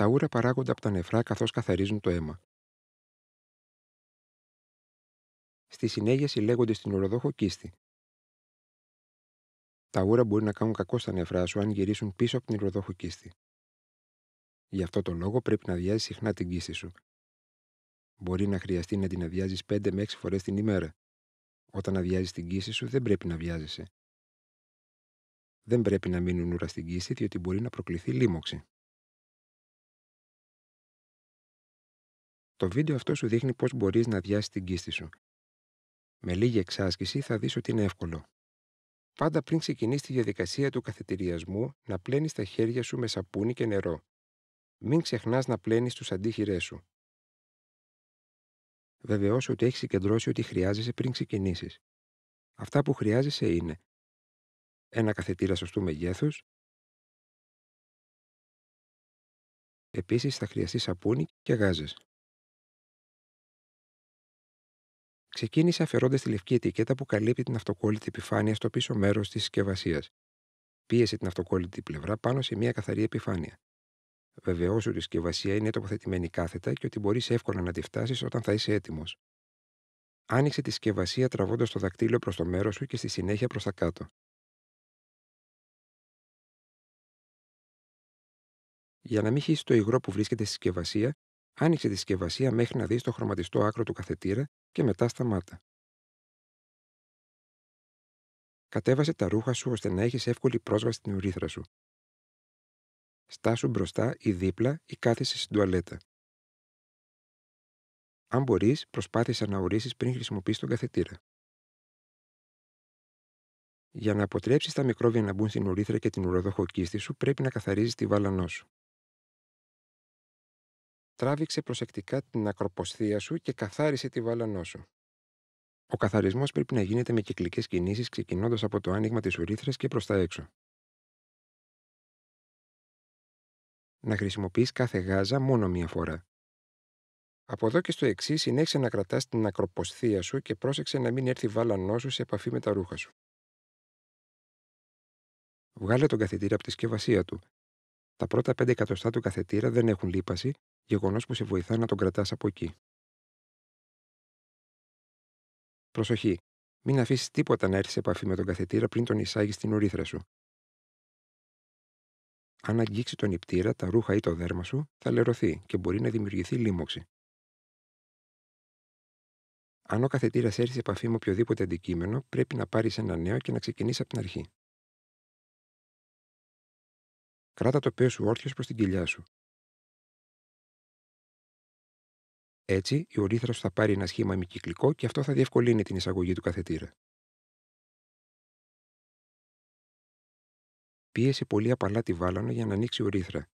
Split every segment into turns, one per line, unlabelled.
Τα ούρα παράγονται από τα νεφρά καθώς καθαρίζουν το αίμα.
Στη συνέχεια συλλέγονται στην ουροδόχο κίστη. Τα ούρα μπορεί να κάνουν κακό στα νεφρά σου αν γυρίσουν πίσω από την ουροδόχο κίστη. Γι' αυτό το λόγο πρέπει να αδειάζει συχνά την κίστη σου. Μπορεί να χρειαστεί να την αδειάζεις 5 με 6 φορές την ημέρα. Όταν αδειάζεις την κίστη σου, δεν πρέπει να βιάζεσαι. Δεν πρέπει να μείνουν ούρα στην κίστη, διότι μπορεί να προκληθεί λίμωξη.
Το βίντεο αυτό σου δείχνει πώς μπορείς να
αδειάσεις την κίστη σου. Με λίγη εξάσκηση θα δεις ότι είναι εύκολο. Πάντα πριν ξεκινήσεις τη διαδικασία του καθετηριασμού, να πλένεις τα χέρια σου με σαπούνι και νερό. Μην ξεχνάς να πλένεις τους αντίχειρές σου. Βεβαιώσου ότι έχεις συγκεντρώσει ό,τι χρειάζεσαι πριν ξεκινήσεις. Αυτά που χρειάζεσαι είναι ένα καθετήρα σωστού μεγέθους, Επίσης θα χρειαστεί σαπούνι και γάζες. ξεκίνησε αφαιρώντας τη λευκή ετικέτα που καλύπτει την αυτοκόλλητη επιφάνεια στο πίσω μέρος της συσκευασίας. Πίεσε την αυτοκόλλητη πλευρά πάνω σε μια καθαρή επιφάνεια. Βεβαιώσου ότι η συσκευασία είναι τοποθετημένη κάθετα και ότι μπορείς εύκολα να τη φτάσεις όταν θα είσαι έτοιμος. Άνοιξε τη συσκευασία τραβώντας το δακτύλιο προς το μέρος σου και στη συνέχεια προς τα κάτω. Για να μην χύσεις το υγρό που βρίσκεται στη συσκευασία, Άνοιξε τη συσκευασία μέχρι να δεις το χρωματιστό άκρο του καθετήρα και μετά σταμάτα. Κατέβασε τα ρούχα σου ώστε να έχεις εύκολη πρόσβαση στην ουρίθρα σου. Στάσου μπροστά ή δίπλα ή κάθισε στην τουαλέτα. Αν μπορείς, προσπάθησε να ορίσεις πριν χρησιμοποιήσεις τον καθετήρα. Για να αποτρέψεις τα μικρόβια να μπουν στην ουρίθρα και την ουροδόχο σου, πρέπει να καθαρίζεις τη βάλανό σου τράβηξε προσεκτικά την ακροποστία σου και καθάρισε τη βαλανό σου. Ο καθαρισμός πρέπει να γίνεται με κυκλικές κινήσεις ξεκινώντας από το άνοιγμα
της ουρήθρας και προς τα έξω. Να
χρησιμοποιείς κάθε γάζα μόνο μία φορά. Από εδώ και στο εξής, συνέχισε να κρατάς την ακροποσθία σου και πρόσεξε να μην έρθει βάλανό σου σε επαφή με τα ρούχα σου. Βγάλε τον καθετήρα από τη σκευασία του. Τα πρώτα 5 εκατοστά του καθετήρα δεν έχουν λίπαση γεγονός που σε βοηθά να τον κρατάς από εκεί. Προσοχή! Μην αφήσεις τίποτα να έρθει σε επαφή με τον καθετήρα πριν τον
εισάγεις στην ορίθρα σου. Αν αγγίξει τον υπτήρα, τα ρούχα ή
το δέρμα σου θα λερωθεί και μπορεί να δημιουργηθεί λίμωξη. Αν ο καθετήρας έρθει σε επαφή με οποιοδήποτε αντικείμενο, πρέπει να πάρεις ένα νέο και να ξεκινήσεις από την αρχή. Κράτα το πέο σου όρθιος προς την κοιλιά σου.
Έτσι, η σου θα πάρει ένα σχήμα ημικυκλικό και αυτό θα διευκολύνει την εισαγωγή του καθετήρα. Πίεσε πολύ απαλά τη βάλανο για να ανοίξει η ορίθρα.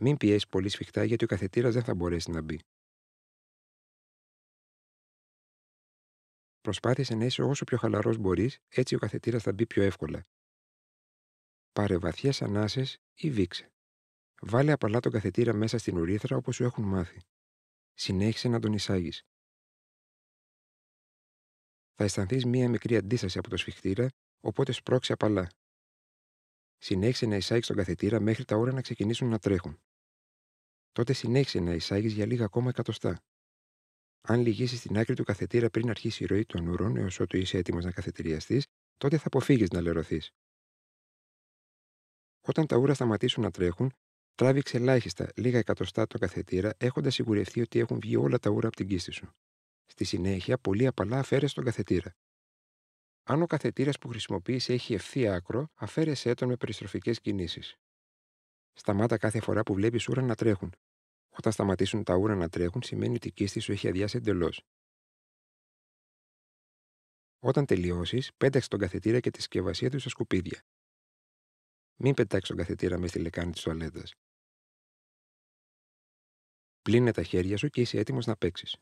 Μην πιέσεις πολύ σφιχτά γιατί ο καθετήρας δεν θα μπορέσει να μπει. Προσπάθησε
να είσαι όσο πιο χαλαρός μπορείς, έτσι ο καθετήρας θα μπει πιο εύκολα. Πάρε βαθιές ανάσες ή βήξε. Βάλε απαλά τον καθετήρα μέσα στην ουρίθρα όπως σου έχουν μάθει. Συνέχισε να τον εισάγεις. Θα αισθανθείς μία μικρή αντίσταση από το σφιχτήρα, οπότε σπρώξε απαλά. Συνέχισε να εισάγεις τον καθετήρα μέχρι τα ώρα να ξεκινήσουν να τρέχουν. Τότε συνέχισε να εισάγεις για λίγα ακόμα εκατοστά. Αν λυγίσεις την άκρη του καθετήρα πριν αρχίσει η ροή των ουρών έως ότου είσαι έτοιμος να καθετηριαστείς, τότε θα αποφύγεις να λερωθείς. Όταν τα ούρα σταματήσουν να τρέχουν, Τράβηξε ελάχιστα, λίγα εκατοστά το καθετήρα, έχοντας σιγουρευτεί ότι έχουν βγει όλα τα ούρα από την κίστη σου. Στη συνέχεια, πολύ απαλά αφαίρεσε τον καθετήρα. Αν ο καθετήρας που χρησιμοποιείς έχει ευθύ άκρο, αφαίρεσέ τον με περιστροφικές κινήσεις. Σταμάτα κάθε φορά που βλέπεις ούρα να τρέχουν. Όταν σταματήσουν τα ούρα να τρέχουν, σημαίνει ότι η κίστη σου έχει αδειάσει εντελώς. Όταν τελειώσεις, πέταξε τον καθετήρα και τη συσκευασία του στα σκουπίδια.
Μην πετάξεις τον καθετήρα μες στη λεκάνη της τουαλέτας. Πλύνε τα χέρια σου και είσαι έτοιμος να παίξεις.